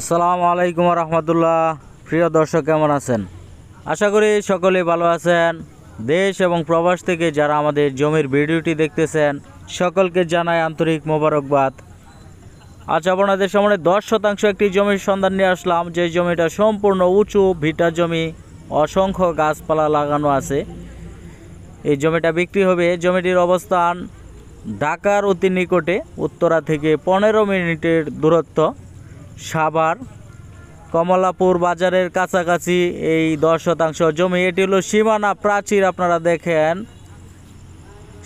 আসসালামু আলাইকুম রহমতুল্লাহ প্রিয় দর্শক কেমন আছেন আশা করি সকলেই ভালো আছেন দেশ এবং প্রবাস থেকে যারা আমাদের জমির ভিডিওটি দেখতেছেন সকলকে জানায় আন্তরিক মোবারকবাদ আজ আপনাদের সামনে দশ শতাংশ একটি জমির সন্ধান নিয়ে আসলাম যে জমিটা সম্পূর্ণ উঁচু ভিটা জমি অসংখ্য গাছপালা লাগানো আছে এই জমিটা বিক্রি হবে জমিটির অবস্থান ঢাকার অতি নিকটে উত্তরা থেকে পনেরো মিনিটের দূরত্ব সাভার কমলাপুর বাজারের কাছাকাছি এই দশ শতাংশ জমি এটি হলো সীমানা প্রাচীর আপনারা দেখেন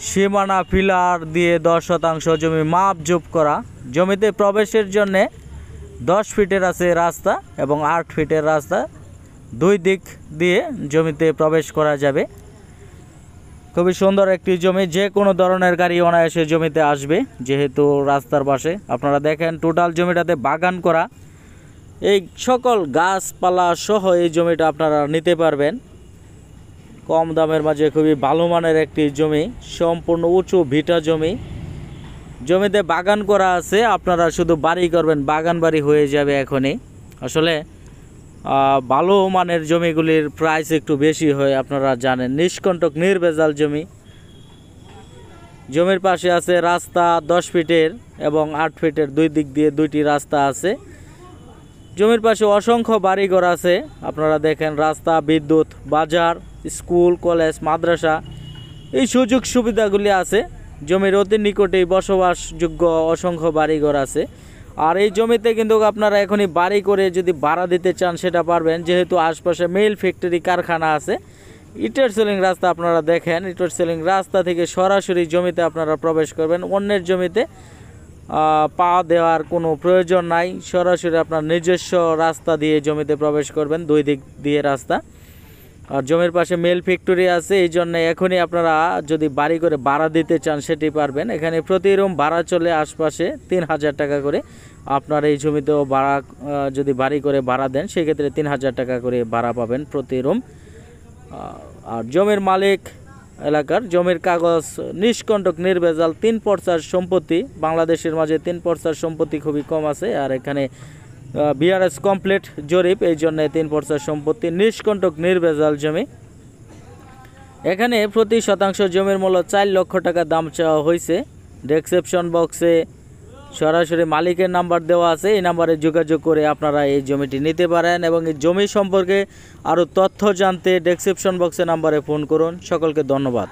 সীমানা ফিলার দিয়ে দশ শতাংশ জমি মাপ জুপ করা জমিতে প্রবেশের জন্যে দশ ফিটের আছে রাস্তা এবং আট ফিটের রাস্তা দুই দিক দিয়ে জমিতে প্রবেশ করা যাবে খুবই সুন্দর একটি জমি যে কোনো ধরনের গাড়ি অনায়াসে জমিতে আসবে যেহেতু রাস্তার পাশে আপনারা দেখেন টোটাল জমিটাতে বাগান করা এই সকল গাছপালা সহ এই জমিটা আপনারা নিতে পারবেন কম দামের মাঝে খুবই ভালো মানের একটি জমি সম্পূর্ণ উঁচু ভিটা জমি জমিতে বাগান করা আছে আপনারা শুধু বাড়ি করবেন বাগান বাড়ি হয়ে যাবে এখনই আসলে ভালো মানের জমিগুলির প্রাইস একটু বেশি হয় আপনারা জানেন নিষ্কণ্টক নির্ভেজাল জমি জমির পাশে আছে রাস্তা দশ ফিটের এবং আট ফিটের দুই দিক দিয়ে দুইটি রাস্তা আছে জমির পাশে অসংখ্য বাড়িঘর আছে আপনারা দেখেন রাস্তা বিদ্যুৎ বাজার স্কুল কলেজ মাদ্রাসা এই সুযোগ সুবিধাগুলি আছে জমির অতি নিকটেই বসবাসযোগ্য অসংখ্য বাড়িঘর আছে আর এই জমিতে কিন্তু আপনারা এখনই বাড়ি করে যদি ভাড়া দিতে চান সেটা পারবেন যেহেতু আশপাশে মেল ফ্যাক্টরি কারখানা আছে ইটের সেলিং রাস্তা আপনারা দেখেন ইটের সেলিং রাস্তা থেকে সরাসরি জমিতে আপনারা প্রবেশ করবেন অন্যের জমিতে পা দেওয়ার কোনো প্রয়োজন নাই সরাসরি আপনার নিজস্ব রাস্তা দিয়ে জমিতে প্রবেশ করবেন দুই দিক দিয়ে রাস্তা আর জমির পাশে মেল ফ্যাক্টরি আছে এই জন্য এখনই আপনারা যদি বাড়ি করে ভাড়া দিতে চান সেটি পারবেন এখানে প্রতি রুম ভাড়া চলে আশপাশে তিন হাজার টাকা করে আপনার এই জমিতেও ভাড়া যদি বাড়ি করে ভাড়া দেন সেক্ষেত্রে তিন হাজার টাকা করে ভাড়া পাবেন প্রতি রুম আর জমির মালিক এলাকার জমির কাগজ নিষ্কণ্টক নির্ভেজাল তিন পর্চার সম্পত্তি বাংলাদেশের মাঝে তিন পর্চার সম্পত্তি খুবই কম আছে আর এখানে বিআরএস কমপ্লিট জরিপ এই জন্যে তিন পর্সার সম্পত্তি নিষ্কণ্টক নির্ভেজাল জমি এখানে প্রতি শতাংশ জমির মূল্য চার লক্ষ টাকা দাম চাওয়া হয়েছে ডেসক্রিপশন বক্সে সরাসরি মালিকের নাম্বার দেওয়া আছে এই নাম্বারে যোগাযোগ করে আপনারা এই জমিটি নিতে পারেন এবং এই জমি সম্পর্কে আরও তথ্য জানতে ডেসক্রিপশন বক্সে নাম্বারে ফোন করুন সকলকে ধন্যবাদ